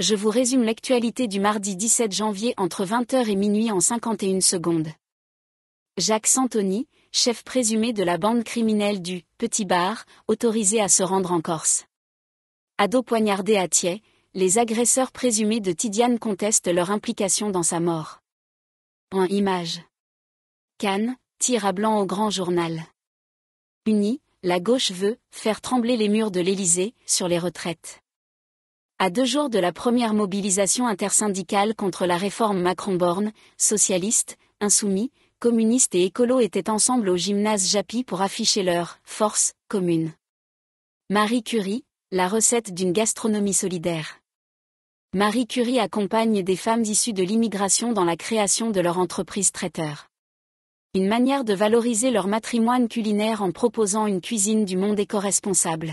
je vous résume l'actualité du mardi 17 janvier entre 20h et minuit en 51 secondes. Jacques Santoni, chef présumé de la bande criminelle du Petit Bar, autorisé à se rendre en Corse. Ado poignardé à Thiers, les agresseurs présumés de Tidiane contestent leur implication dans sa mort. En image. Cannes, tire à blanc au grand journal. Unis, la gauche veut faire trembler les murs de l'Élysée sur les retraites. À deux jours de la première mobilisation intersyndicale contre la réforme Macron-Borne, socialistes, insoumis, communistes et écolos étaient ensemble au gymnase Japy pour afficher leur force commune. Marie Curie, la recette d'une gastronomie solidaire. Marie Curie accompagne des femmes issues de l'immigration dans la création de leur entreprise traiteur. Une manière de valoriser leur matrimoine culinaire en proposant une cuisine du monde éco-responsable.